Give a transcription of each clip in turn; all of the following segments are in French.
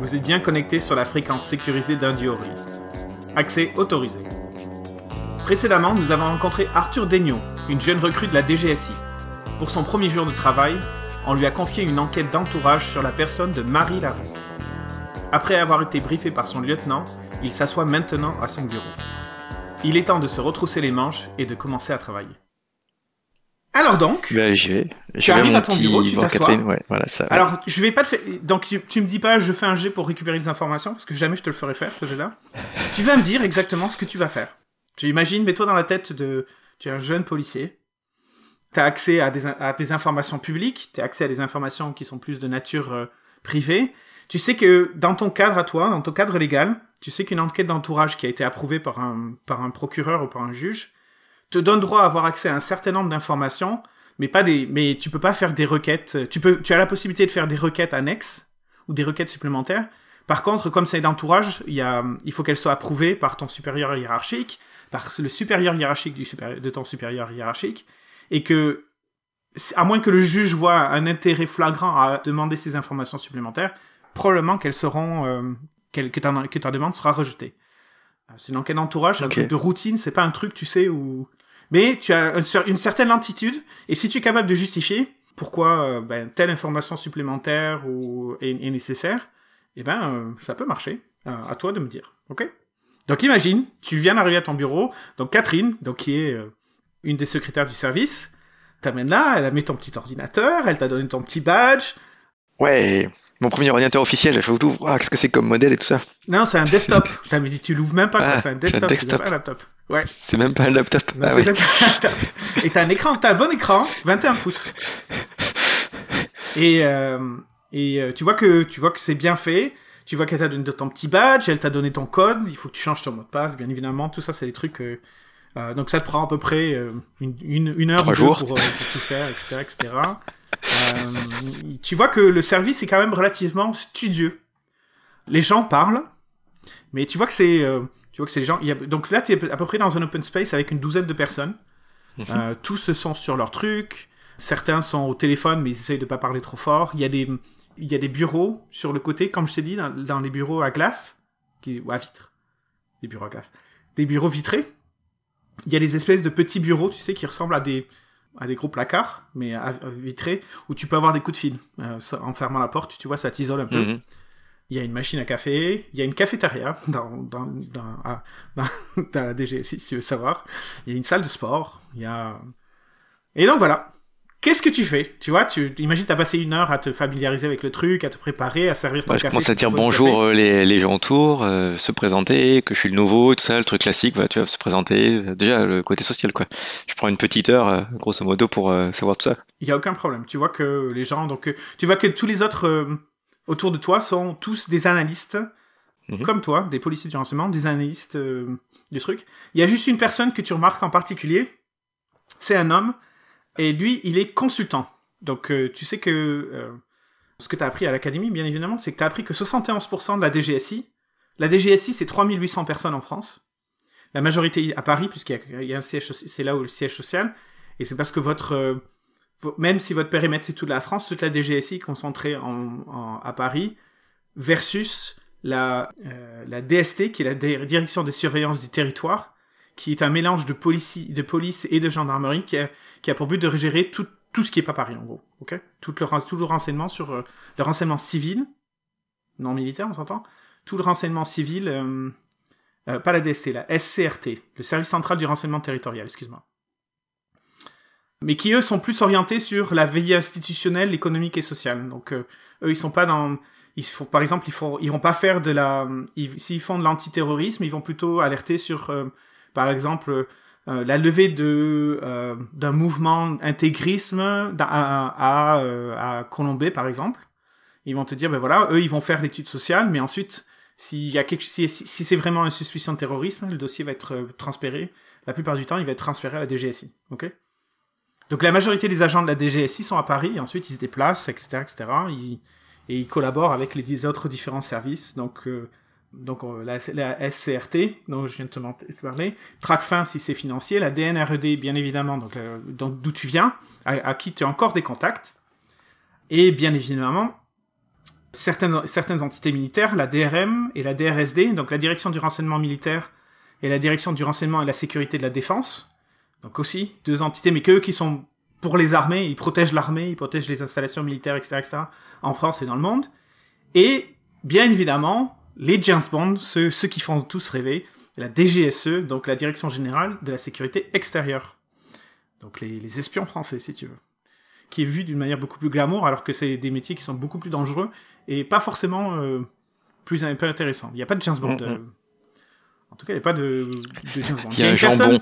Vous êtes bien connecté sur la fréquence sécurisée d'un dioriste. Accès autorisé. Précédemment, nous avons rencontré Arthur Daigneault, une jeune recrue de la DGSI. Pour son premier jour de travail, on lui a confié une enquête d'entourage sur la personne de Marie Larue. Après avoir été briefé par son lieutenant, il s'assoit maintenant à son bureau. Il est temps de se retrousser les manches et de commencer à travailler. Alors donc, ben, je vais. tu vais arrives à ton bureau, tu voilà, Alors, je vais pas te faire. Donc, tu, tu, me dis pas, je fais un jet pour récupérer les informations, parce que jamais je te le ferai faire, ce jet-là. tu vas me dire exactement ce que tu vas faire. Tu imagines, mets-toi dans la tête de. Tu es un jeune policier. Tu as accès à des, informations publiques, tu as accès à des informations qui sont plus de nature euh, privée. Tu sais que dans ton cadre à toi, dans ton cadre légal, tu sais qu'une enquête d'entourage qui a été approuvée par un, par un procureur ou par un juge, te donne droit à avoir accès à un certain nombre d'informations, mais pas des, mais tu peux pas faire des requêtes. Euh, tu peux, tu as la possibilité de faire des requêtes annexes ou des requêtes supplémentaires. Par contre, comme c'est d'entourage, il, y a, il faut qu'elle soit approuvées par ton supérieur hiérarchique, par le supérieur hiérarchique du de ton supérieur hiérarchique, et que, à moins que le juge voit un intérêt flagrant à demander ces informations supplémentaires, probablement qu'elles seront, euh, que, ta, que ta demande sera rejetée. C'est euh, une enquête d'entourage, de routine, c'est pas un truc, tu sais, où mais tu as une certaine lentitude, et si tu es capable de justifier pourquoi euh, ben, telle information supplémentaire ou, est, nécessaire, eh ben, euh, ça peut marcher. Euh, à toi de me dire, ok Donc imagine, tu viens d'arriver à ton bureau, donc Catherine, donc qui est une des secrétaires du service, t'amène là, elle a mis ton petit ordinateur, elle t'a donné ton petit badge, Ouais, mon premier ordinateur officiel, je l'ouvre, ah, qu'est-ce que c'est comme modèle et tout ça. Non, c'est un desktop. T'as dit, tu l'ouvres même pas, ah, c'est un desktop. C'est pas un laptop. Ouais. C'est même pas un laptop. Ah même pas un laptop. Et t'as un écran, t'as un bon écran, 21 pouces. Et, euh, et euh, tu vois que tu vois que c'est bien fait. Tu vois qu'elle t'a donné ton petit badge, elle t'a donné ton code. Il faut que tu changes ton mot de passe, bien évidemment. Tout ça, c'est des trucs. Euh, euh donc ça te prend à peu près euh, une, une, une heure ou jour Pour, pour, tout faire, etc., etc. Euh, tu vois que le service est quand même relativement studieux. Les gens parlent, mais tu vois que c'est euh, tu vois que c'est gens. donc là, tu es à peu près dans un open space avec une douzaine de personnes. Mhm. Euh, tous se sont sur leur truc. Certains sont au téléphone, mais ils essayent de pas parler trop fort. Il y a des, il y a des bureaux sur le côté, comme je t'ai dit, dans, les bureaux à glace, qui, ou à vitre. Des bureaux à glace. Des bureaux vitrés. Il y a des espèces de petits bureaux, tu sais, qui ressemblent à des, à des gros placards, mais à, vitrés, où tu peux avoir des coups de fil. Euh, en fermant la porte, tu vois, ça t'isole un peu. Mhm. Il y a une machine à café, il y a une cafétéria dans, dans, dans ah, la DGSI, si tu veux savoir. Il y a une salle de sport, il y a... Et donc voilà, Qu'est-ce que tu fais Tu vois, tu imagines, t'as passé une heure à te familiariser avec le truc, à te préparer, à servir ton café. Je commence à dire bonjour aux euh, les, gens autour, euh, se présenter, que je suis le nouveau, tout ça, le truc classique, voilà, tu vas se présenter. Déjà, le côté social, quoi. Je prends une petite heure, euh, grosso modo, pour savoir tout ça. Il n'y a aucun problème. Tu vois que les gens, donc, tu vois que tous les autres autour de toi sont tous des analystes, mhm. comme toi, des policiers du renseignement, des analystes du truc. Il y a juste une personne que tu remarques en particulier, c'est un homme et lui, il est consultant. Donc, euh, tu sais que euh, ce que tu as appris à l'académie, bien évidemment, c'est que tu as appris que 71% de la DGSI, la DGSI, c'est 3800 personnes en France. La majorité à Paris, puisqu'il y, a un c'est là où le siège social. Et c'est parce que votre, euh, même si votre périmètre c'est toute la France, toute la DGSI est concentrée à Paris, versus la, la DST, qui est la Direction des surveillances du territoire, qui est un mélange de, de police et de gendarmerie qui a, pour but de gérer tout, ce qui est pas Paris, en gros. ok tout, le, renseignement sur euh, le renseignement civil, non militaire, on s'entend, tout le renseignement civil, euh, euh, pas la DST, la SCRT, le Service Central du Renseignement Territorial, excuse-moi. Mais qui, eux, sont plus orientés sur la veille institutionnelle, économique et sociale. Donc, eux, ils sont pas dans... Ils font, par exemple, ils vont pas faire de la... S'ils font de l'antiterrorisme, ils vont plutôt alerter sur par exemple, euh, la levée de euh, d'un mouvement intégrisme à, à, euh, à, par exemple. Ils vont te dire, ben voilà, eux, ils vont faire l'étude sociale, mais ensuite, s'il y a quelque, si, si c'est vraiment une suspicion de terrorisme, le dossier va être transféré. La plupart du temps, il va être transféré à la DGSI. Ok Donc la majorité des agents de la DGSI sont à Paris, et ensuite ils se déplacent, etc., etc. et ils collaborent avec les 10 autres différents services. Donc donc la, la, SCRT, dont je viens de te parler, TRACFIN si c'est financier, la DNRED e bien évidemment, euh, donc d'où tu viens, à, qui tu as encore des contacts, et bien évidemment certaines, entités militaires, la DRM et la DRSD, donc la direction du renseignement militaire et la direction du renseignement et la sécurité de la défense, donc aussi deux entités, mais que qui sont pour les armées, ils protègent l'armée, ils protègent les installations militaires, etc., etc., en France et dans le monde, et bien évidemment les James Bond, ceux, qui font tous rêver, la DGSE, donc la Direction Générale de la Sécurité Extérieure. Donc les, espions français, si tu veux. Qui est vu d'une manière beaucoup plus glamour, alors que c'est des métiers qui sont beaucoup plus dangereux et pas forcément euh, plus, intéressants. Il n'y a pas de James Bond. Euh, en tout cas, il n'y a pas de, de James Bond. Il y a, un jambon.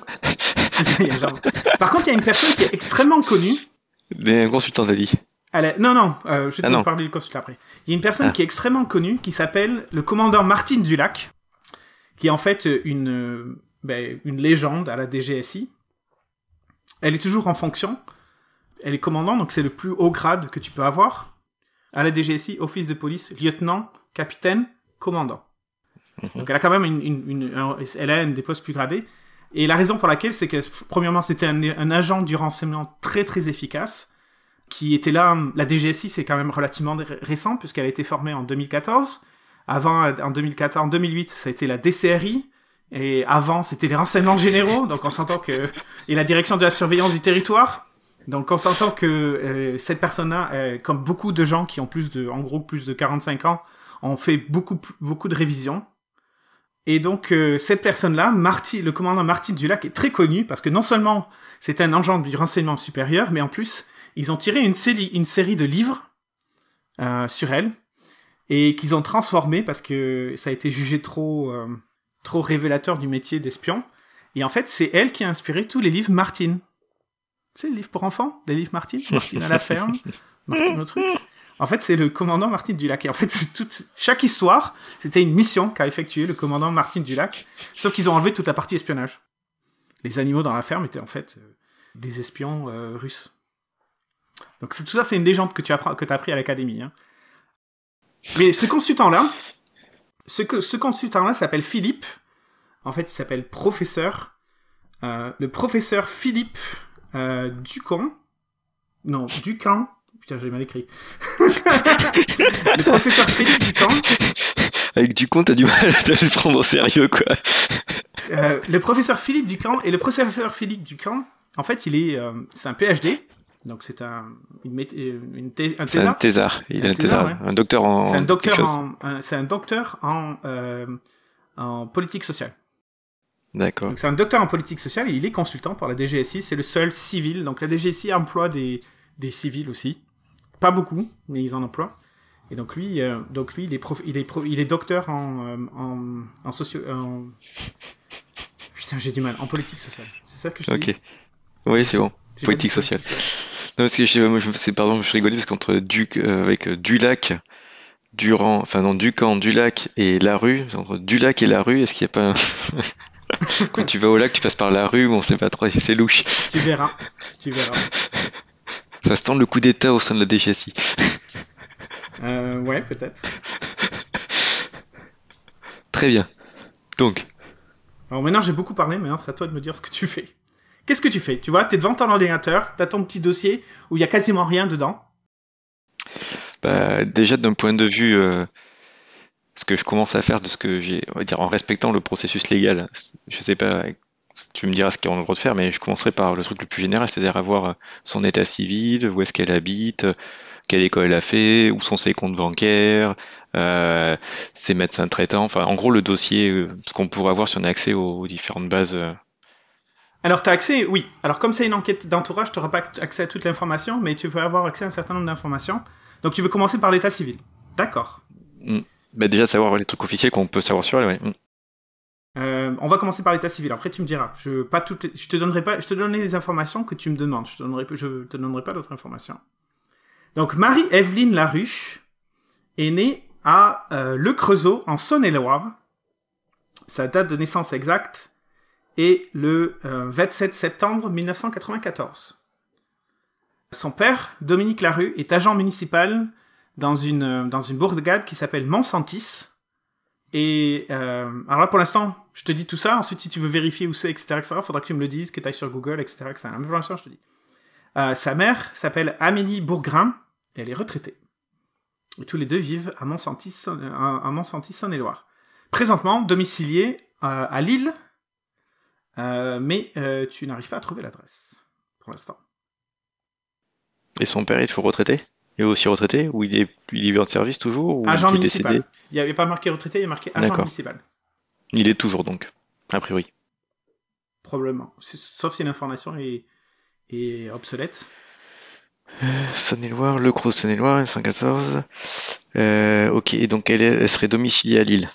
Par contre, il y a une personne qui est extrêmement connue. Un consultant d'avis. Non, non, euh, je vais ah te parler du costume après. Il y a une personne ah. qui est extrêmement connue qui s'appelle le commandant Martine Dulac, qui est en fait une, euh, ben, une légende à la DGSI. Elle est toujours en fonction. Elle est commandant, donc c'est le plus haut grade que tu peux avoir. À la DGSI, office de police, lieutenant, capitaine, commandant. Mhm. Donc elle a quand même une, elle a des postes plus gradés. Et la raison pour laquelle, c'est que, premièrement, c'était un agent du renseignement très très efficace qui était là. La DGSI, c'est quand même relativement récent, puisqu'elle a été formée en 2014. Avant, euh, en 2014, en 2008, ça a été la DCRI. Et avant, c'était les renseignements généraux. Donc, on s'entend que, et la direction de la surveillance du territoire. Donc, on s'entend que euh, cette personne-là, euh, comme beaucoup de gens qui ont plus de, en gros, plus de 45 ans, ont fait beaucoup, beaucoup de révisions. Et donc, cette personne-là, Marty, le commandant Marty Dulac, est très connu parce que non seulement c'est un agent du renseignement supérieur, mais en plus, ils ont tiré une, série, une série de livres euh, sur elle et qu'ils ont transformé parce que ça a été jugé trop, euh, trop révélateur du métier d'espion. Et en fait, c'est elle qui a inspiré tous les livres Martine. C'est les livres pour enfants, les livres Martine, Martine à la ferme, Martine au truc. En fait, c'est le commandant Martine Lac Et en fait, toute, chaque histoire, c'était une mission qu'a effectuée le commandant Martine Lac, sauf qu'ils ont enlevé toute la partie espionnage. Les animaux dans la ferme étaient en fait euh, des espions russes. Donc tout ça, c'est une légende que tu que as appris à l'académie. Hein. Mais ce consultant-là, ce, que, ce consultant-là s'appelle Philippe. En fait, il s'appelle professeur. Euh, le professeur Philippe euh, Ducamp. Non, Ducan. Putain, j'ai mal écrit. le professeur Philippe Ducan. Avec Ducan, t'as du mal à le prendre au sérieux, quoi. Euh, le professeur Philippe Ducan. Et le professeur Philippe Ducan, en fait, il est, euh, c'est un PhD. Donc c'est un, une, un thésard. docteur en. C'est un docteur en. C'est un euh, docteur en, euh, en politique sociale. D'accord. c'est un docteur en politique sociale il est consultant pour la DGSI. C'est le seul civil. Donc la DGSI emploie des, des civils aussi. Pas beaucoup, mais ils en emploient. Et donc lui, euh, donc lui, il est il est il est docteur en en, en socio. Putain, j'ai du mal. En politique sociale. C'est ça que je. Ok. oui, c'est bon. Politique sociale parce que je, moi, je, pardon, je rigolais parce qu'entre du, euh, avec euh, du lac, durant, enfin non, du lac et la rue, entre lac et la rue, est-ce qu'il n'y a pas un... Quand tu vas au lac, tu passes par la rue, on sait pas trop si c'est louche. Tu verras, tu verras. Ça se tend le coup d'état au sein de la DGSI. Euh, ouais, peut-être. Très bien. Donc. Alors maintenant j'ai beaucoup parlé, mais hein, c'est à toi de me dire ce que tu fais qu'est-ce que tu fais Tu vois, tu es devant ton ordinateur, tu as ton petit dossier où il n'y a quasiment rien dedans. Bah, déjà, d'un point de vue, euh, ce que je commence à faire de ce que j'ai, on va dire, en respectant le processus légal, je ne sais pas, tu me diras ce qu'ils ont le droit de faire, mais je commencerai par le truc le plus général, c'est-à-dire avoir son état civil, où est-ce qu'elle habite, quelle école elle a fait, où sont ses comptes bancaires, euh, ses médecins traitants, enfin, en gros, le dossier, euh, ce qu'on pourrait avoir si on a accès aux différentes bases alors, tu as accès, oui. Alors, comme c'est une enquête d'entourage, tu n'auras pas accès à toute l'information, mais tu peux avoir accès à un certain nombre d'informations. Donc, tu veux commencer par l'état civil. D'accord. Mm. Bah, déjà, savoir les trucs officiels qu'on peut savoir sur elle, oui. Mm. Euh, on va commencer par l'état civil. Après, tu me diras. Je, pas je te donnerai pas, je te les informations que tu me demandes. Je ne donnerai, je te donnerai pas d'autres informations. Donc, Marie-Evelyne Laruche est née à euh, Le Creusot, en Saône-et-Loire. Sa date de naissance exacte, et le 27 euh, septembre 1994. Son père, Dominique Larue, est agent municipal dans une, euh, dans une bourgade qui s'appelle Monsantis. Et euh, alors là, pour l'instant, je te dis tout ça. Ensuite, si tu veux vérifier où c'est, etc., etc., faudra que tu me le dises, que tu ailles sur Google, etc., etc. Mais pour l'instant, je te dis. sa mère s'appelle Amélie Bourgrain et elle est retraitée. Et tous les deux vivent à Monsantis, à Monsantis, et Présentement domiciliée à Lille, euh, mais euh, tu n'arrives pas à trouver l'adresse pour l'instant. Et son père est toujours retraité Il est aussi retraité Ou il est, il est en service toujours ou Agent il municipal. Décédé il n'y avait pas marqué retraité, il y marqué agent municipal. Il est toujours donc, a priori. Probablement. Sauf si l'information est, obsolète. Euh, et loire Le Croix et loire 114. Euh, ok, donc elle, elle, serait domiciliée à Lille.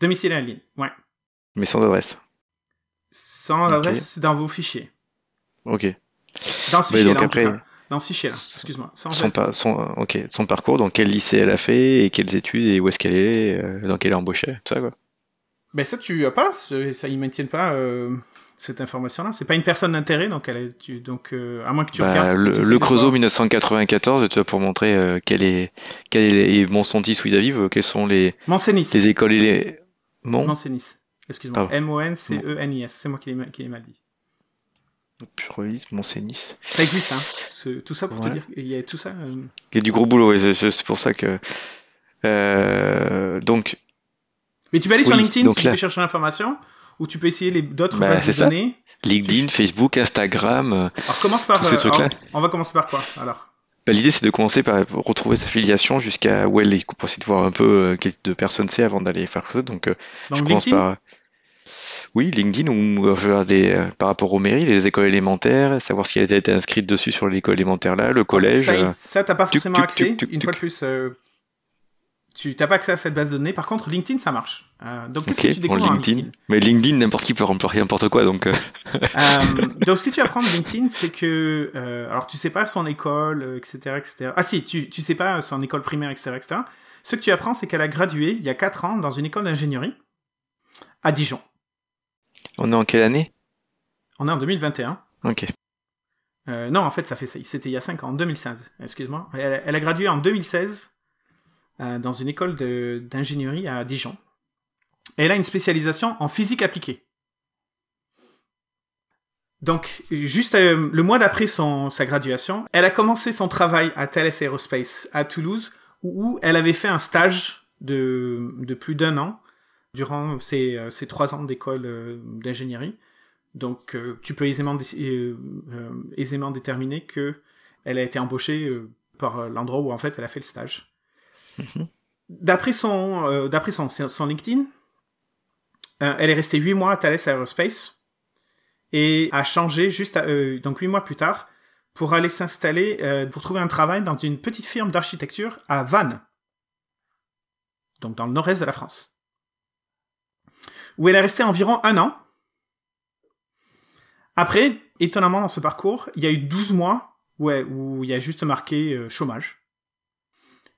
Domiciliée à Lille, ouais. Mais sans adresse sans l'adresse dans vos fichiers. Ok. Dans ce fichier-là, après... Dans ce fichier-là, excuse-moi. son, ok, son parcours, dans quel lycée elle a fait, et quelles études, et où est-ce qu'elle est, euh, dans quel elle est embauchée, tout ça, quoi. Mais ben, ça, tu as pas, ça, ils maintiennent pas euh, cette information-là. C'est pas une personne d'intérêt, donc, elle, donc euh, à moins que tu bah, regardes... Le, Creusot 1994, pour montrer quel est, quel est, mon Monsantis où ils quelles sont les... Les écoles et les... Mon... Excuse-moi, M-O-N-C-E-N-I-S. C'est moi qui l'ai mal dit. Puroïsme, Nice. Ça existe, hein. tout ça pour te dire, il y a tout ça. Euh. Il y a du gros boulot, et c'est pour ça que. Euh, donc. Mais tu peux aller sur LinkedIn si tu veux chercher l'information, ou tu peux essayer d'autres bah, bases de données. LinkedIn, Facebook, Instagram. Euh, alors commence par. Tous On va commencer par quoi alors bah, L'idée, c'est de commencer par retrouver sa filiation jusqu'à où elle est, pour essayer de voir un peu quelle de personne c'est avant d'aller faire ça. Donc, je commence par. Oui, LinkedIn, ou des... Euh, par rapport aux mairies, les écoles élémentaires, savoir si elles étaient inscrites dessus sur l'école élémentaire là, le ah, collège. Euh, ça, tu pas forcément accès. Une fois de plus, euh, tu n'as pas accès à cette base de données. Par contre, LinkedIn, ça marche. donc, qu'est-ce que tu découvres Mais LinkedIn, n'importe qui peut remplir n'importe quoi, donc. donc, ce que tu apprends de LinkedIn, c'est que, alors, tu sais pas son école, etc., Ah si, tu, tu sais pas son école primaire, etc., etc. Ce que tu apprends, c'est qu'elle a gradué il y a 4 ans dans une école d'ingénierie à Dijon. On est en quelle année On est en 2021. Ok. Euh, non, en fait, ça fait c'était il y a cinq ans, en 2016, excuse-moi. Elle, a gradué en 2016 euh, dans une école d'ingénierie à Dijon. elle a une spécialisation en physique appliquée. Donc, juste euh, le mois d'après sa graduation, elle a commencé son travail à Thales Aerospace à Toulouse, où, elle avait fait un stage de plus d'un an durant euh, ces, trois ans d'école euh, d'ingénierie. Donc euh, tu peux aisément, aisément déterminer que elle a été embauchée par l'endroit où en fait elle a fait le stage. Mhm. D'après son, son, son, LinkedIn, elle est restée huit mois à Thales Aerospace et a changé juste donc huit mois plus tard pour aller s'installer, pour trouver un travail dans une petite firme d'architecture à Vannes, donc dans le nord-est de la France où elle est restée environ un an. Après, étonnamment dans ce parcours, il y a eu 12 mois où il y a juste marqué euh, chômage.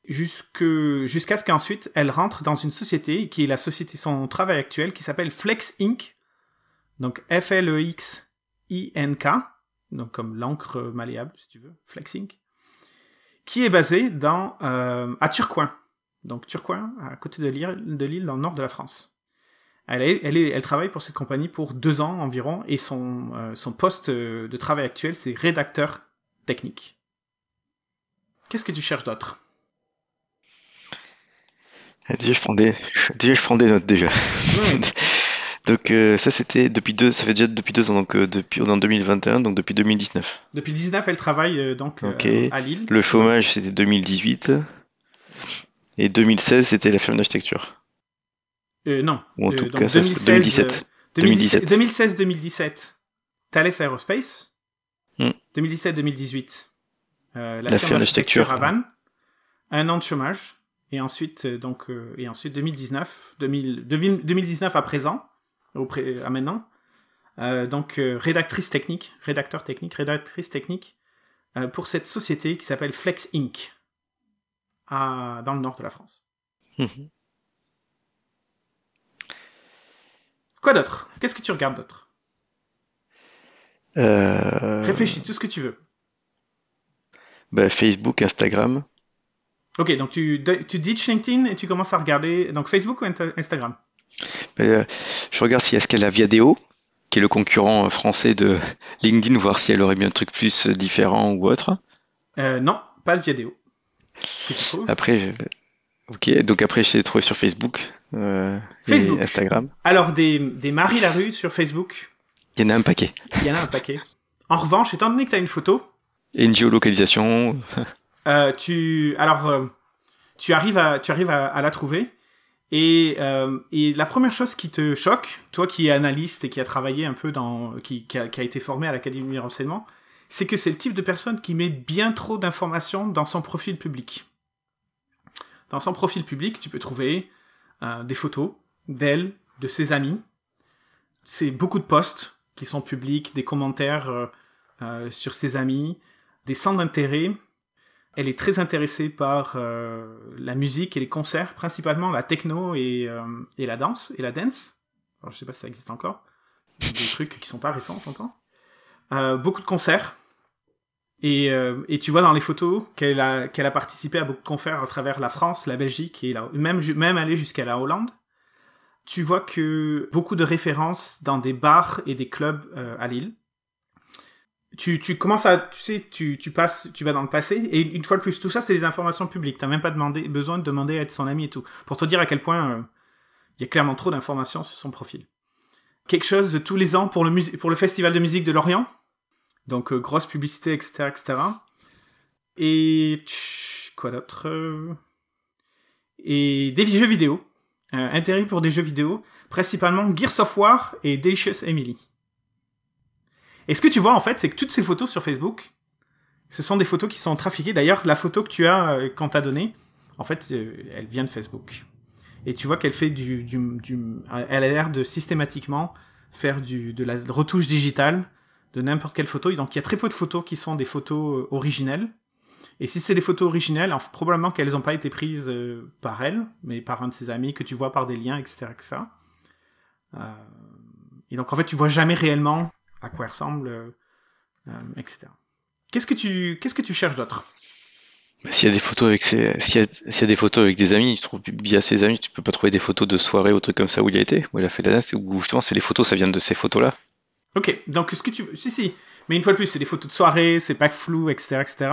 jusqu'à ce qu'ensuite elle rentre dans une société qui est la société, son travail actuel, qui s'appelle Flex Inc. Donc F-L-E-X-I-N-K. Donc comme l'encre malléable, si tu veux, Flex Inc. Qui est basée dans, euh, à Turcoing. Donc Turcoing, à côté de de l'île dans le nord de la France. Elle, travaille pour cette compagnie pour deux ans environ et son, euh, poste euh, de travail actuel, c'est rédacteur technique. Qu'est-ce que tu cherches d'autre Déjà, je prends des, notes déjà. Hmm. donc euh, ça, c'était depuis deux, ça fait déjà depuis deux ans, donc depuis, on est en 2021, donc depuis 2019. Depuis 2019, elle travaille donc à Lille. Le chômage, c'était 2018. Et 2016, c'était la ferme d'architecture non. 2016, 2017. 2016-2017, Thales Aerospace. 2017-2018, la, la firme d'architecture Un an de chômage. Et ensuite, donc, et ensuite 2019, 2019 à présent, à maintenant. donc rédactrice technique, rédacteur technique, rédactrice technique pour cette société qui s'appelle Flex Inc. À, dans le nord de la France. Quoi d'autre Qu'est-ce que tu regardes d'autre euh, Réfléchis, tout ce que tu veux. Bah, Facebook, Instagram. Ok, donc tu, tu ditch LinkedIn et tu commences à regarder donc Facebook ou Instagram bah, euh, Je regarde si est-ce qu'elle a Viadeo, qui est le concurrent euh, français de LinkedIn, voir si elle aurait mis un truc plus différent ou autre. non, pas Viadeo. Après, ok, donc après je trouvé sur Facebook. Euh, Facebook. Instagram. Alors, des, des Marie Larue sur Facebook. Il y en a un paquet. Il y en a un paquet. En revanche, étant donné que tu as une photo. Et une géolocalisation. Euh, tu, alors, euh, tu arrives, à, tu arrives à, la trouver. Et, la première chose qui te choque, toi qui es analyste et qui a travaillé un peu dans. qui, a, qui a, été formé à l'Académie du renseignement, c'est que c'est le type de personne qui met bien trop d'informations dans son profil public. Dans son profil public, tu peux trouver euh, des photos d'elle, de ses amis. C'est beaucoup de posts qui sont publics, des commentaires euh, euh, sur ses amis, des centres d'intérêt. Elle est très intéressée par la musique et les concerts, principalement la techno et, et la danse et la dance. je sais pas si ça existe encore. Des trucs qui sont pas récents, Euh, beaucoup de concerts et, euh, et, tu vois dans les photos qu'elle a, qu'elle a participé à beaucoup de conférences à travers la France, la Belgique et la, même, même aller jusqu'à la Hollande. Tu vois que beaucoup de références dans des bars et des clubs euh, à Lille. Tu, tu commences à, tu sais, tu, tu passes, tu vas dans le passé et une fois de plus, tout ça c'est des informations publiques. T'as même pas demandé, besoin de demander à être son ami et tout pour te dire à quel point euh, il y a clairement trop d'informations sur son profil. Quelque chose de tous les ans pour le, pour le festival de musique de Lorient donc, euh, grosse publicité, etc., etc. Et quoi d'autre euh. Et des jeux vidéo. Euh, intérêt pour des jeux vidéo, principalement Gears of War et Delicious Emily. Et ce que tu vois, en fait, c'est que toutes ces photos sur Facebook, ce sont des photos qui sont trafiquées. D'ailleurs, la photo que tu as, quand t'as donnée, en fait, elle vient de Facebook. Et tu vois qu'elle fait du, du, Elle a l'air de systématiquement faire du, de la retouche digitale de n'importe quelle photo. donc il y a très peu de photos qui sont des photos euh, originelles. Et si c'est des photos originelles, probablement qu'elles n'ont pas été prises euh, par elle, mais par un de ses amis que tu vois par des liens, etc. Euh, et donc en fait, tu vois jamais réellement à quoi elle ressemble, etc. Qu'est-ce que tu qu'est-ce que tu cherches d'autre bah, S'il y a des photos avec ses, s'il y, des photos avec des amis, tu trouves via ses amis, tu peux pas trouver des photos de soirée ou trucs comme ça où il a été, où il a fait la danse, où justement c'est les photos, ça vient de ces photos-là. Ok, donc ce que tu... Si, si, mais une fois de plus, c'est des photos de soirée, c'est pas flou, etc. etc.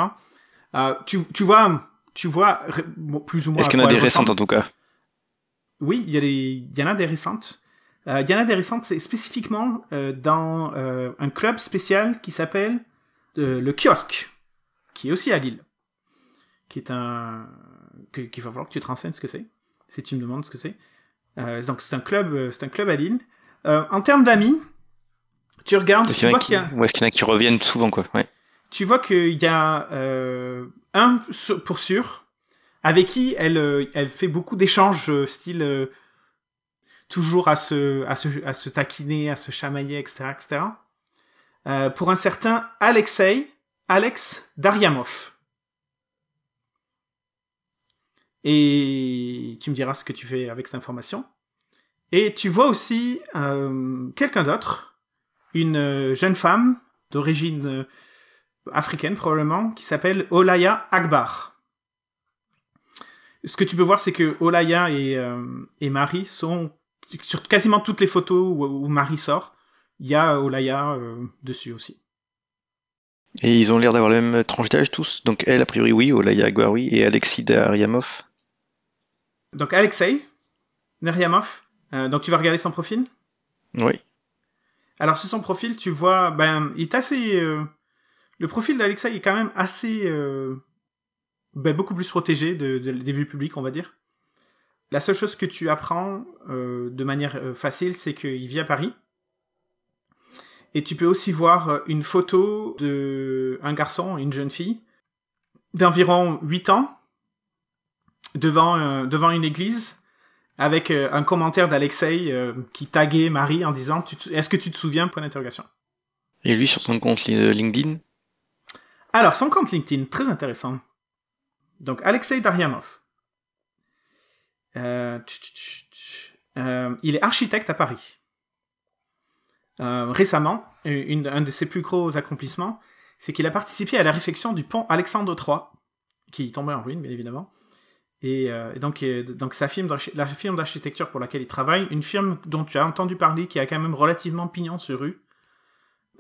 Euh, tu, tu vois, tu vois plus ou moins... Est-ce qu'il y en a des récentes en tout cas Oui, il y, il y en a des récentes. Euh, il y en a des récentes, c'est spécifiquement euh, dans un club spécial qui s'appelle le kiosque, qui est aussi à Lille, qui est un... qu'il va falloir que tu te renseignes ce que c'est, si tu me demandes ce que c'est. donc c'est un club, c'est un club à Lille. en termes d'amis, tu regardes, tu vois qu'il y a... est-ce qu'il y a qui reviennent souvent, quoi Tu vois qu'il y a un pour sûr, avec qui elle, euh, elle fait beaucoup d'échanges, euh, style euh, toujours à se, à, se, à se taquiner, à se chamailler, etc. etc. pour un certain Alexei, Alex Daryamov Et tu me diras ce que tu fais avec cette information. Et tu vois aussi quelqu'un d'autre, une euh, jeune femme d'origine euh, africaine probablement qui s'appelle Olaya Akbar. Ce que tu peux voir, c'est que Olaya et, euh, Marie sont sur quasiment toutes les photos où, Marie sort. Il y a Olaya dessus aussi. Et ils ont l'air d'avoir le même tranche d'âge tous. Donc elle, a priori, oui, Olaya Akbar, oui, et Alexis Daryamov. Donc Alexei Daryamov. donc tu vas regarder son profil Oui. Alors sur son profil, tu vois, ben, il est assez... Euh, le profil d'Alexa est quand même assez... Euh, ben, beaucoup plus protégé de, des vues publiques, on va dire. La seule chose que tu apprends euh, de manière facile, c'est qu'il vit à Paris. Et tu peux aussi voir une photo de un garçon une jeune fille d'environ 8 ans devant, devant une église avec euh, un commentaire d'Alexei euh, qui taguait Marie en disant Est-ce que tu te souviens Point d'interrogation. Et lui sur son compte LinkedIn Alors, son compte LinkedIn, très intéressant. Donc, Alexei Dariamov. Euh, il est architecte à Paris. récemment, un de ses plus gros accomplissements, c'est qu'il a participé à la réfection du pont Alexandre III, qui tombait en ruine, bien évidemment, euh, et, donc, donc sa firme la firme d'architecture pour laquelle il travaille, une firme dont tu as entendu parler, qui a quand même relativement pignon sur rue,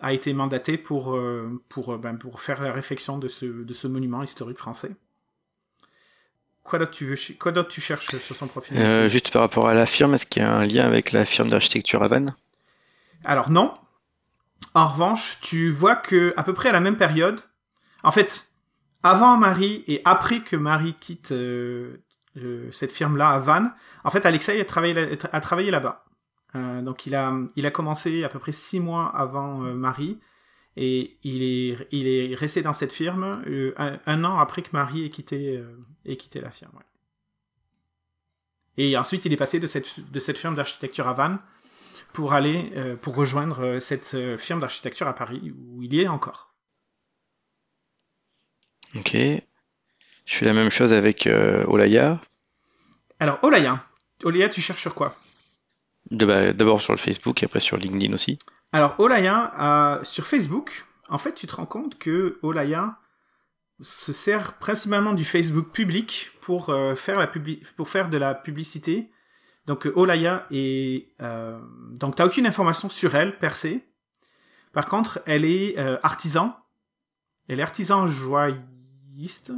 a été mandatée pour, euh, pour, euh, ben, pour faire la réflexion de ce, de ce monument historique français. Quoi d'autre tu, veux, quoi d'autre tu cherches sur son profil Juste par rapport à la firme, est-ce qu'il y a un lien avec la firme d'architecture à Alors non. En revanche, tu vois que à peu près à la même période, en fait, avant Marie et après que Marie quitte euh, cette firme-là à Vannes, en fait, Alexei a travaillé, là-bas. Euh, donc, il a, il a commencé à peu près six mois avant euh, Marie et il est, il est resté dans cette firme un, an après que Marie ait quitté, la firme. Et ensuite, il est passé de cette, de cette firme d'architecture à Vannes pour aller, pour rejoindre cette firme d'architecture à Paris où il y est encore. Ok. Je fais la même chose avec euh, Olaya. Alors, Olaya. Olaya, tu cherches sur quoi bah, D'abord sur le Facebook et après sur LinkedIn aussi. Alors, Olaya, euh, sur Facebook, en fait, tu te rends compte que Olaya se sert principalement du Facebook public pour, euh, faire, de la publicité. Donc, Olaya est. donc, t'as aucune information sur elle, percée. Par contre, elle est artisan. Elle est artisan joaillier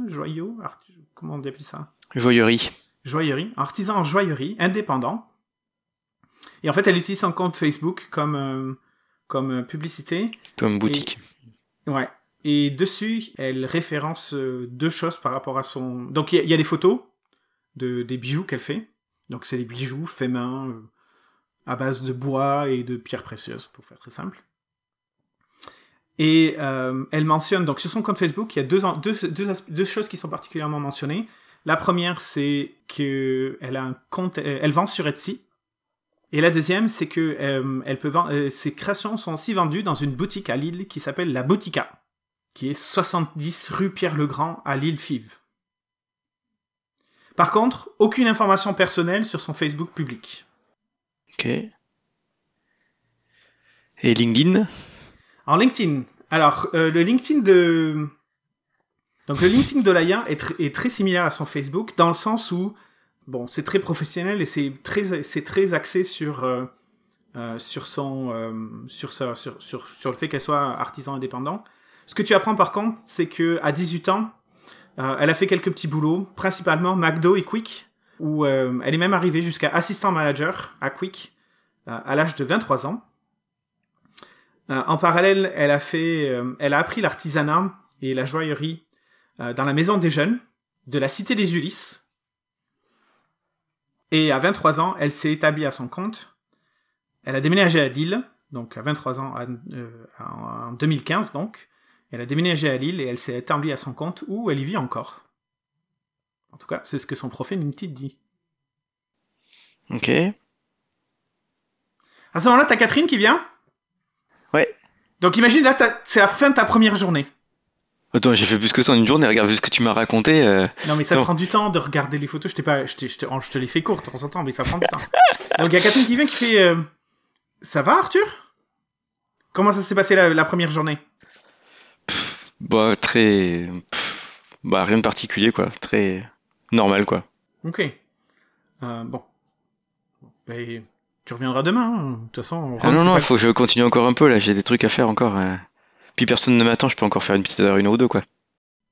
Joyeux, comment on ça Joyerie. Joyerie, artisan en joaillerie, indépendant. Et en fait, elle utilise son compte Facebook comme, euh, comme publicité. Comme boutique. ouais. Et dessus, elle référence euh, deux choses par rapport à son. Donc, il y, a des photos de, des bijoux qu'elle fait. Donc, c'est des bijoux faits main euh, à base de bois et de pierres précieuses, pour faire très simple. Et euh, elle mentionne, donc sur son compte Facebook, il y a deux, choses qui sont particulièrement mentionnées. La première, c'est qu'elle a un compte, euh, elle vend sur Etsy. Et la deuxième, c'est que euh, ses créations sont aussi vendues dans une boutique à Lille qui s'appelle La Boutica, qui est 70 rue Pierre-le-Grand à lille five Par contre, aucune information personnelle sur son Facebook public. Ok. Et LinkedIn en LinkedIn. Alors, euh, le LinkedIn de... Donc, le LinkedIn de Laïa est, très similaire à son Facebook, dans le sens où, bon, c'est très professionnel et c'est très, très axé sur... Euh, euh, sur son sur, sur, le fait qu'elle soit artisan indépendant. Ce que tu apprends par contre, c'est que à 18 ans, elle a fait quelques petits boulots, principalement McDo et Quick, où elle est même arrivée jusqu'à assistant manager à Quick à l'âge de 23 ans. Euh, en parallèle, elle a fait, euh, elle a appris l'artisanat et la joaillerie euh, dans la maison des jeunes de la cité des Ulysses. Et à 23 ans, elle s'est établie à son compte. Elle a déménagé à Lille, donc à 23 ans, en 2015 donc. Elle a déménagé à Lille et elle s'est établie à son compte où elle y vit encore. En tout cas, c'est ce que son profil Ninti dit. Ok. À ce moment-là, t'as Catherine qui vient Ouais. Donc imagine, là, c'est la fin de ta première journée. Attends, j'ai fait plus que ça en une journée, regarde ce que tu m'as raconté. Euh. Non, mais ça prend du temps de regarder les photos. Je, pas, je, te, je, te, oh, je te les fais courtes, on s'entend, mais ça prend du temps. Donc il y a Catherine qui vient qui fait euh, Ça va, Arthur Comment ça s'est passé la, première journée Bah, très. bah, rien de particulier, quoi. Très normal, quoi. Ok. Euh, bon. Tu reviendras demain. Hein. De toute façon. Ah non, non, il faut que je continue encore un peu là. J'ai des trucs à faire encore. Euh. Puis personne ne m'attend. Je peux encore faire une petite heure, une heure ou deux, quoi.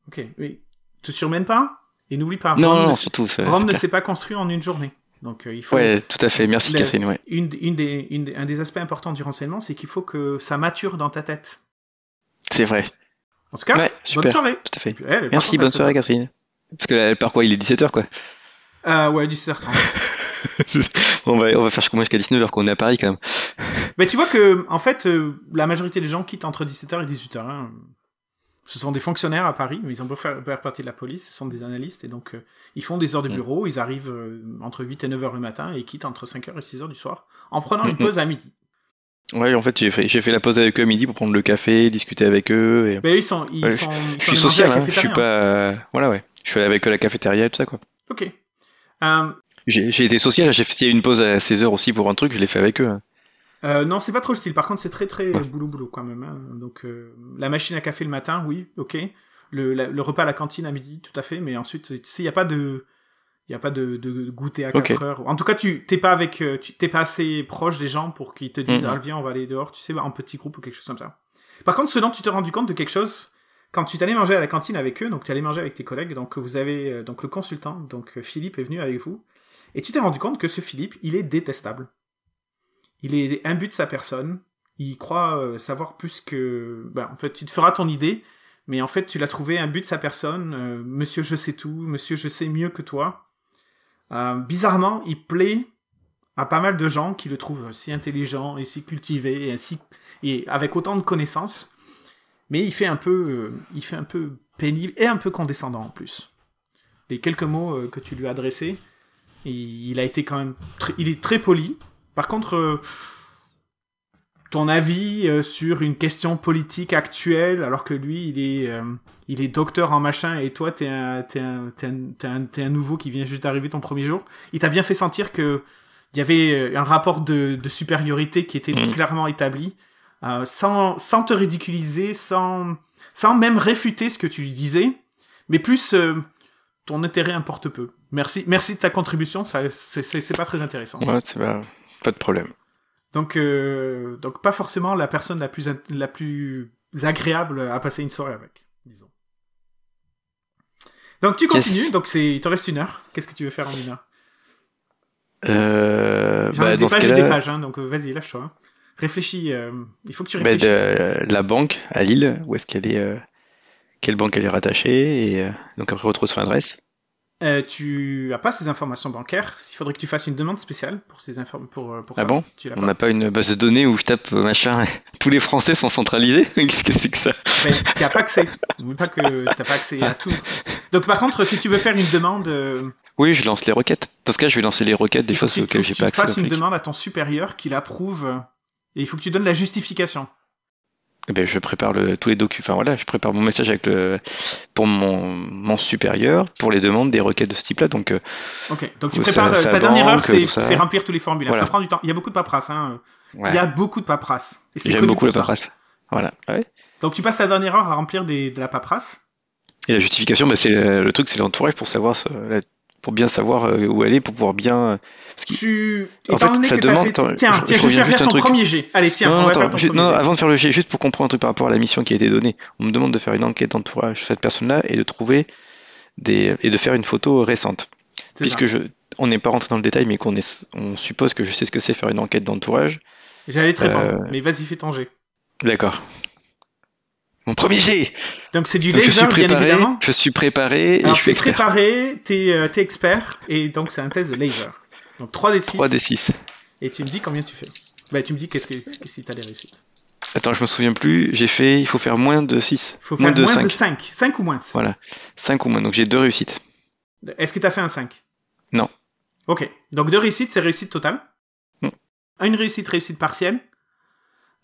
Ok, oui. Te surmène pas et n'oublie pas. Non, non, surtout. Rome ne s'est pas construit en une journée. Donc euh, il faut. Ouais, tout à fait. Merci, Catherine. Ouais. Une, des, un des aspects importants du renseignement, c'est qu'il faut que ça mature dans ta tête. C'est vrai. En tout cas, bonne soirée. Tout à fait. Eh, Merci, bonne soirée, Catherine. Parce que par quoi il est 17h, quoi. Euh, ouais, 17h30. on, va, on va faire je jusqu'à 19h qu'on est à Paris quand même. Mais tu vois que, en fait, euh, la majorité des gens quittent entre 17h et 18h. Hein. Ce sont des fonctionnaires à Paris, mais ils ont beau faire, partie de la police, ce sont des analystes, et donc euh, ils font des heures de mm. bureau, ils arrivent euh, entre 8 et 9h le matin et quittent entre 5h et 6h du soir, en prenant mm, une mm. pause à midi. Ouais, en fait, j'ai fait, la pause avec eux à midi pour prendre le café, discuter avec eux. Ben, ils sont, ils sont, je, suis social, hein. je suis hein. pas. Voilà, ouais. Je suis allé avec eux à la cafétéria et tout ça, quoi. Ok. Euh, j'ai été social, j'ai fait une pause à 16h aussi pour un truc, je l'ai fait avec eux. Hein. Euh, non, c'est pas trop le style. Par contre, c'est très très boulot boulot quand même. Hein. Donc euh, la machine à café le matin, oui, ok. Le, le, repas à la cantine à midi, tout à fait. Mais ensuite, tu sais, il y a pas de, il y a pas de, de goûter à 4 h heures. En tout cas, tu t'es pas avec, euh, tu t'es pas assez proche des gens pour qu'ils te disent, mhm. ah, viens, on va aller dehors. Tu sais, en petit groupe ou quelque chose comme ça. Par contre, ce dont tu t'es rendu compte de quelque chose, quand tu t'allais manger à la cantine avec eux, donc tu allais manger avec tes collègues, donc vous avez euh, donc le consultant, donc Philippe est venu avec vous, et tu t'es rendu compte que ce Philippe, il est détestable. Il est imbu de sa personne. Il croit euh, savoir plus que. Ben, en fait, tu te feras ton idée, mais en fait, tu l'as trouvé imbu de sa personne. Euh, monsieur, je sais tout. Monsieur, je sais mieux que toi. Euh, bizarrement, il plaît à pas mal de gens qui le trouvent si intelligent et si cultivé et, et avec autant de connaissances. Mais il fait un peu, il fait un peu pénible et un peu condescendant en plus. Les quelques mots que tu lui as adressés, il a été quand même, il est très poli. Par contre, euh, ton avis euh, sur une question politique actuelle, alors que lui, il est, euh, il est docteur en machin, et toi, t'es un, un, un, nouveau qui vient juste d'arriver ton premier jour. Il t'a bien fait sentir que il y avait un rapport de, supériorité qui était mm. clairement établi, sans, sans te ridiculiser, sans, sans même réfuter ce que tu disais, mais plus ton intérêt importe peu. Merci, merci de ta contribution, c'est pas très intéressant. Ouais, c'est pas, de problème. Donc, euh, donc pas forcément la personne la plus, la plus agréable à passer une soirée avec, disons. Donc tu continues, donc c'est, il te reste une heure. Qu'est-ce que tu veux faire en une heure euh, bah, des pages des pages, hein, donc euh, vas-y, lâche-toi. Hein. Réfléchis, il faut que tu bah, réfléchisses. la banque à Lille, où est-ce qu'elle est quelle banque elle est rattachée, et euh, donc après retrouve son adresse. Euh, tu as pas ces informations bancaires. Il faudrait que tu fasses une demande spéciale pour ces informations. pour, euh, pour, Ah bon On n'a pas une base de données où je tape machin. Tous les Français sont centralisés. Qu'est-ce que c'est que ça Mais tu n'as pas accès. N'oublie pas que tu n'as pas accès à tout. Donc par contre, si tu veux faire une demande. Oui, je lance les requêtes. Dans ce cas, je vais lancer les requêtes des choses auxquelles j'ai pas accès. Tu fasses une demande à ton supérieur qu'il l'approuve, Et il faut que tu donnes la justification eh ben, je prépare le, tous les documents. Enfin voilà, je prépare mon message avec le, pour mon, mon supérieur, pour les demandes des requêtes de ce type-là. Donc, euh, ok. Donc tu prépares euh, ta dernière heure, c'est, remplir tous les formulaires. Ça prend du temps. Il y a beaucoup de paperasse. Hein. Il y a beaucoup de paperasse. Et c'est J'aime beaucoup de paperasse. Voilà. Donc tu passes ta dernière heure à remplir des, de la paperasse. Et la justification, ben c'est le, truc, c'est l'entourage pour savoir ce, la, pour bien savoir euh, où aller, pour pouvoir bien. Euh, parce En fait, ça demande. Tiens, vais faire ton truc. premier jet. Allez, tiens, on va faire ton premier avant de faire le jet, juste pour comprendre un truc par rapport à la mission qui a été donnée. On me demande de faire une enquête d'entourage sur cette personne-là et de trouver des et de faire une photo récente. Puisque je, on n'est pas rentré dans le détail, mais qu'on est, on suppose que je sais ce que c'est faire une enquête d'entourage. J'allais très bien, euh, mais vas-y, fais ton jet. D'accord mon premier jet. Donc c'est du laser, je suis préparé, bien évidemment. Je suis préparé et je suis es expert. préparé, t'es euh, es expert, et donc c'est un test de laser. Donc 3 des 6 3 des 6 Et tu me dis combien tu fais. Bah tu me dis qu'est-ce que, si t'as des réussites. Attends, je me souviens plus, j'ai fait, il faut faire moins de 6. Il faut moins faire de moins 5. de 5. 5 ou moins. Voilà, 5 ou moins, donc j'ai 2 réussites. Est-ce que tu as fait un 5 Non. Ok, donc 2 réussites, c'est réussite totale. Non. Une réussite, réussite partielle,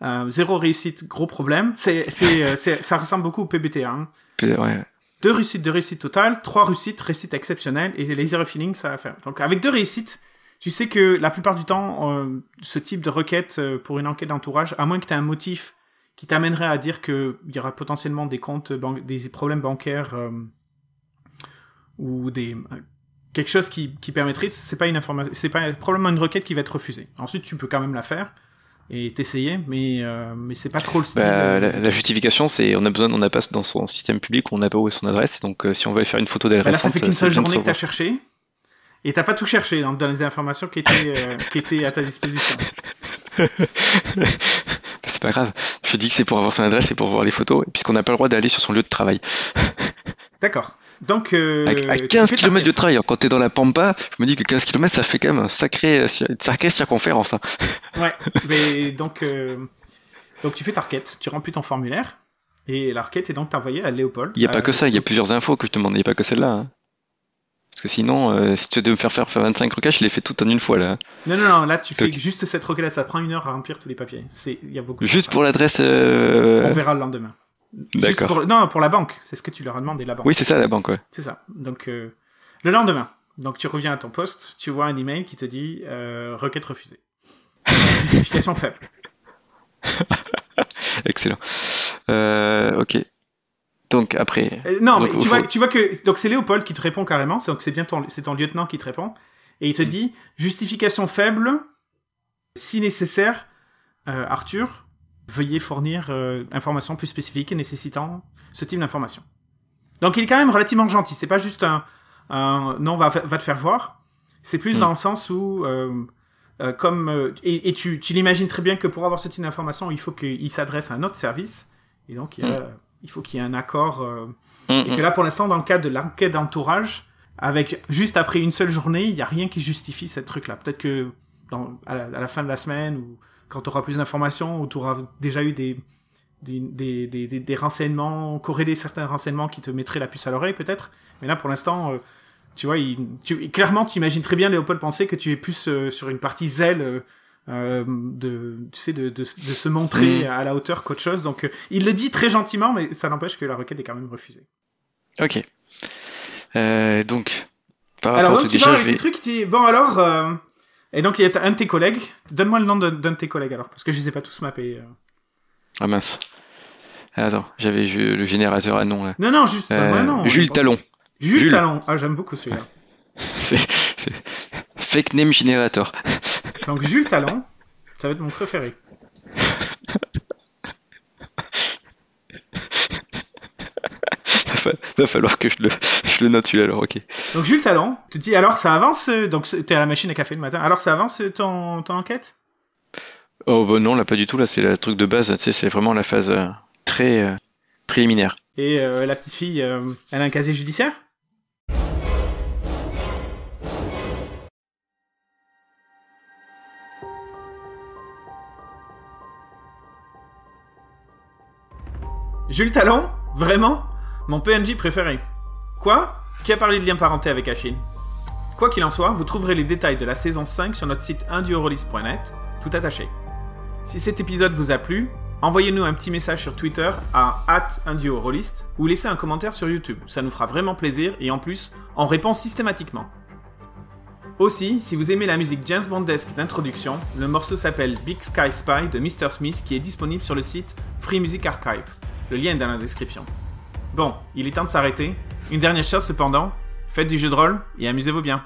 euh, zéro réussite, gros problème. C'est, c'est, euh, ça ressemble beaucoup au PBT. Hein. deux réussites, Deux réussites totales trois réussites, réussite exceptionnelle, et les zero feeling, ça va faire. Donc avec deux réussites, tu sais que la plupart du temps, euh, ce type de requête pour une enquête d'entourage, à moins que tu aies un motif qui t'amènerait à dire qu'il y aura potentiellement des comptes, des problèmes bancaires ou des quelque chose qui, qui permettrait, c'est pas une information, c'est pas probablement une requête qui va être refusée. Ensuite, tu peux quand même la faire et t'essayer, mais, euh, mais c'est pas trop le style. Bah, euh, la, justification, c'est on a besoin, on n'a pas dans son système public, on n'a pas où est son adresse, donc euh, si on veut faire une photo d'elle bah, récente, ça fait qu'une seule journée que t'as cherché, et t'as pas tout cherché dans, dans les informations qui étaient, qui étaient à ta disposition. c'est pas grave, je dis que c'est pour avoir son adresse et pour voir les photos, puisqu'on n'a pas le droit d'aller sur son lieu de travail. D'accord. Donc, euh, à, 15 km de trail, hein. quand tu es dans la pampa, je me dis que 15 km, ça fait quand même un sacré, une sacrée circonférence. Hein. Ouais, mais euh, donc, tu fais ta requête, tu remplis ton formulaire, et la requête est donc envoyée à Léopold. Il n'y a pas euh, que ça, il y a plusieurs infos que je te demande, il n'y a pas que celle-là. Hein. Parce que sinon, si tu veux me faire faire 25 requêtes, je les fais toutes en une fois là. Non, non, non, là tu fais juste cette requête, là ça prend une heure à remplir tous les papiers. il y a beaucoup. Juste pour l'adresse. On verra le lendemain. Non, pour la banque, c'est ce que tu leur as demandé, la banque. Oui, c'est ça, la banque, ouais. C'est ça. Donc, euh, le lendemain, donc tu reviens à ton poste, tu vois un email qui te dit euh, requête refusée. Justification faible. Excellent. Euh, ok. Donc après. Euh, non, mais tu, vois, que. Donc c'est Léopold qui te répond carrément, donc c'est bien ton, ton lieutenant qui te répond. Et il te mm. dit justification faible, si nécessaire, Arthur, veuillez fournir euh, informations plus spécifiques et nécessitant ce type d'informations. Donc il est quand même relativement gentil. C'est pas juste un, non, va, va, te faire voir. C'est plus mm. dans le sens où, euh, euh comme euh, et, tu, tu l'imagines très bien que pour avoir ce type d'information, il faut qu'il s'adresse à un autre service. Et donc il, y a, mm. il faut qu'il y ait un accord. Euh, mm, et que là, pour l'instant, dans le cadre de l'enquête d'entourage, avec juste après une seule journée, il n'y a rien qui justifie ce truc-là. Peut-être que dans, à, la, fin de la semaine ou quand tu auras plus d'informations ou tu auras déjà eu des, des, des, des, des renseignements, corréler certains renseignements qui te mettraient la puce à l'oreille peut-être. Mais là, pour l'instant, euh, tu vois, il, clairement, tu imagines très bien Léopold penser que tu es plus euh, sur une partie zèle. Euh, de tu sais de, se montrer mm. à la hauteur qu'autre chose donc il le dit très gentiment mais ça n'empêche que la requête est quand même refusée ok donc par rapport tu déjà, je vais... bon alors, et donc, il y a un de tes collègues. Donne-moi le nom d'un de, tes collègues alors, parce que je les ai pas tous mappés. Euh. Ah mince. Attends, j'avais le générateur à nom là. Non, non, juste. Euh, non, Jules Talon. Jules, Talon. Ah, j'aime beaucoup celui-là. c'est fake name générateur. donc Jules Talon, ça va être mon préféré. va falloir que je le, note celui-là alors, ok. Donc Jules Talon, tu te dis alors ça avance, euh, donc t'es à la machine à café le matin, alors ça avance euh, ton, enquête Oh bah non, là pas du tout, là c'est le truc de base, tu sais, c'est vraiment la phase euh, très préliminaire. Et la petite fille, elle a un casier judiciaire Jules Talon Vraiment mon PNJ préféré. Quoi Qui a parlé de lien parenté avec Ashin Quoi qu'il en soit, vous trouverez les détails de la saison 5 sur notre site indurolist.net, tout attaché. Si cet épisode vous a plu, envoyez-nous un petit message sur Twitter à IndioRolist ou laissez un commentaire sur YouTube, ça nous fera vraiment plaisir et en plus, on répond systématiquement. Aussi, si vous aimez la musique James Bondesque d'introduction, le morceau s'appelle Big Sky Spy de Mr Smith qui est disponible sur le site Free Music Archive. Le lien est dans la description. Bon, il est temps de s'arrêter. Une dernière chose cependant, faites du jeu de rôle et amusez-vous bien.